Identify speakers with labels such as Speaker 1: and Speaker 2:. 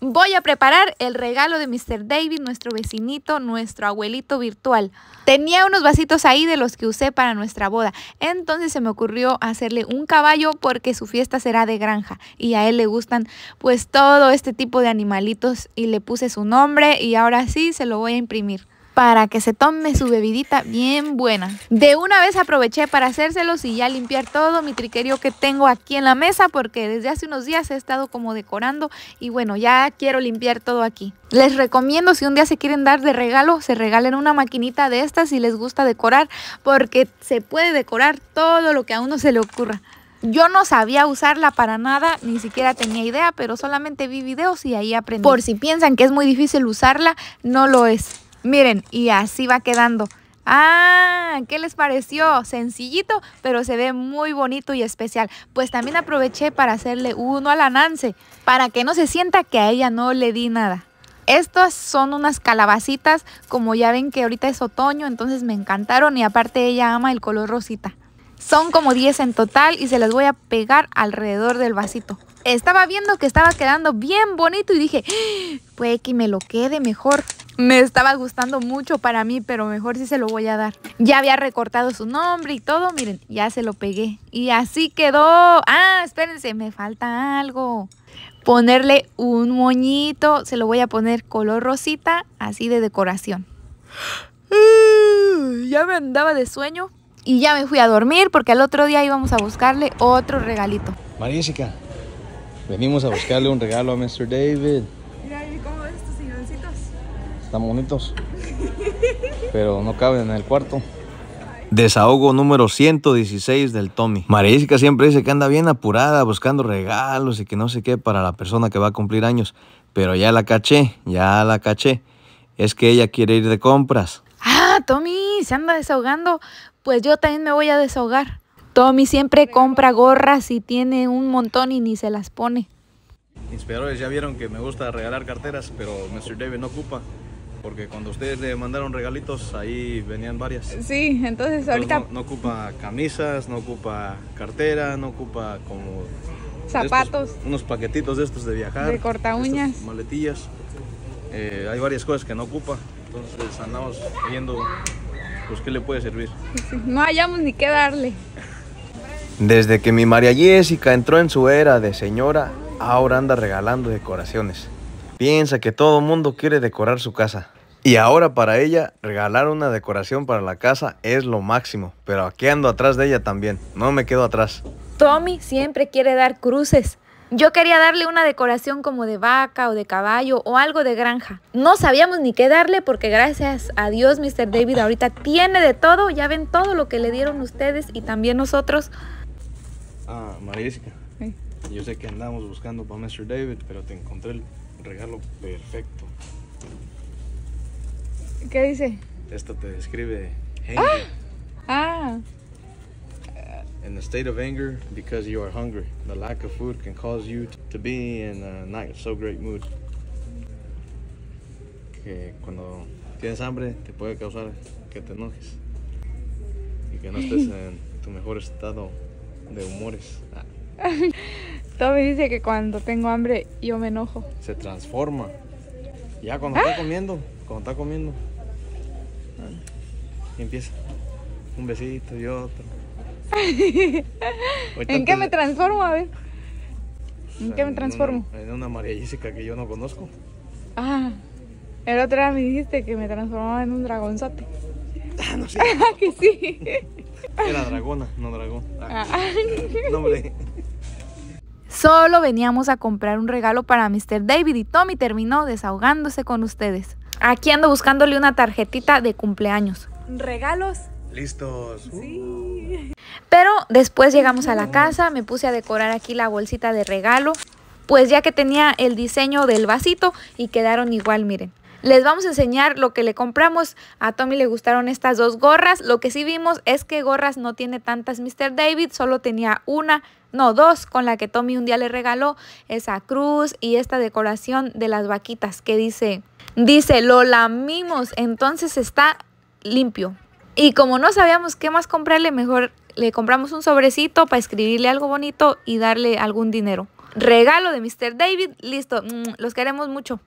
Speaker 1: voy a preparar el regalo de Mr. David, nuestro vecinito, nuestro abuelito virtual. Tenía unos vasitos ahí de los que usé para nuestra boda. Entonces se me ocurrió hacerle un caballo porque su fiesta será de granja y a él le gustan pues todo este tipo de animalitos y le puse su nombre y ahora sí se lo voy a imprimir para que se tome su bebidita bien buena. De una vez aproveché para hacérselos y ya limpiar todo mi triquerio que tengo aquí en la mesa porque desde hace unos días he estado como decorando y bueno, ya quiero limpiar todo aquí. Les recomiendo si un día se quieren dar de regalo, se regalen una maquinita de estas si les gusta decorar porque se puede decorar todo lo que a uno se le ocurra. Yo no sabía usarla para nada, ni siquiera tenía idea, pero solamente vi videos y ahí aprendí. Por si piensan que es muy difícil usarla, no lo es. Miren, y así va quedando. Ah, ¿qué les pareció? Sencillito, pero se ve muy bonito y especial. Pues también aproveché para hacerle uno a la Nance, para que no se sienta que a ella no le di nada. Estas son unas calabacitas, como ya ven que ahorita es otoño, entonces me encantaron y aparte ella ama el color rosita. Son como 10 en total y se las voy a pegar alrededor del vasito. Estaba viendo que estaba quedando bien bonito y dije, ¡Ah! puede que me lo quede mejor me estaba gustando mucho para mí, pero mejor sí se lo voy a dar. Ya había recortado su nombre y todo, miren, ya se lo pegué. Y así quedó. Ah, espérense, me falta algo. Ponerle un moñito, se lo voy a poner color rosita, así de decoración. ya me andaba de sueño y ya me fui a dormir porque al otro día íbamos a buscarle otro regalito.
Speaker 2: María Jessica, venimos a buscarle un regalo a Mr. David están bonitos, pero no caben en el cuarto. Desahogo número 116 del Tommy. Marisca siempre dice que anda bien apurada buscando regalos y que no sé qué para la persona que va a cumplir años. Pero ya la caché, ya la caché. Es que ella quiere ir de compras.
Speaker 1: Ah, Tommy, se anda desahogando. Pues yo también me voy a desahogar. Tommy siempre compra gorras y tiene un montón y ni se las pone.
Speaker 2: Inspiradores ya vieron que me gusta regalar carteras, pero Mr. David no ocupa. Porque cuando ustedes le mandaron regalitos, ahí venían varias.
Speaker 1: Sí, entonces, ahorita...
Speaker 2: No, ocupa camisas, no ocupa cartera, no ocupa como...
Speaker 1: Zapatos.
Speaker 2: unos paquetitos de estos de viajar. De
Speaker 1: corta uñas.
Speaker 2: Maletillas. Eh, hay varias cosas que no ocupa. Entonces andamos viendo pues qué le puede servir.
Speaker 1: no hallamos ni qué darle.
Speaker 2: Desde que mi María Jessica entró en su era de señora, ahora anda regalando decoraciones. Piensa que todo mundo quiere decorar su casa. Y ahora para ella, regalar una decoración para la casa es lo máximo. Pero aquí ando atrás de ella también, no me quedo atrás.
Speaker 1: Tommy siempre quiere dar cruces. Yo quería darle una decoración como de vaca o de caballo o algo de granja. No sabíamos ni qué darle porque gracias a Dios Mr. David ahorita tiene de todo. Ya ven todo lo que le dieron ustedes y también nosotros.
Speaker 2: Ah, María Yo sé que andamos buscando para Mr. David, pero te encontré el regalo perfecto. ¿Qué dice? Esto te describe Ah. ah. In the state of anger, because you are hungry, the lack of food can cause you to be in a not so great mood. Que cuando tienes hambre te puede causar que te enojes y que no estés en tu mejor estado de humores. Ah.
Speaker 1: me dice que cuando tengo hambre yo me enojo.
Speaker 2: Se transforma. Ya cuando está ¡Ah! comiendo, cuando está comiendo. Ah. empieza. Un besito y otro. ¿En qué me
Speaker 1: transformo? A ver. ¿En qué me transformo?
Speaker 2: En una, María Jessica que yo no conozco.
Speaker 1: Ah, el otro día me dijiste que me transformaba en un dragonzote. Ah, no sé. Ah, que sí.
Speaker 2: Era dragona, no dragón. Ah,
Speaker 1: Solo veníamos a comprar un regalo para Mr. David y Tommy terminó desahogándose con ustedes. Aquí ando buscándole una tarjetita de cumpleaños. Regalos.
Speaker 2: Listos. Sí. Uh.
Speaker 1: Pero después llegamos a la casa, me puse a decorar aquí la bolsita de regalo, pues ya que tenía el diseño del vasito y quedaron igual, miren. Les vamos a enseñar lo que le compramos. A Tommy le gustaron estas dos gorras. Lo que sí vimos es que gorras no tiene tantas Mr. David, solo tenía una, no dos, con la que Tommy un día le regaló esa cruz y esta decoración de las vaquitas que dice, dice, lo lamimos, entonces está limpio. Y como no sabíamos qué más comprarle, mejor le compramos un sobrecito para escribirle algo bonito y darle algún dinero. Regalo de Mr. David, listo, mm, los queremos mucho.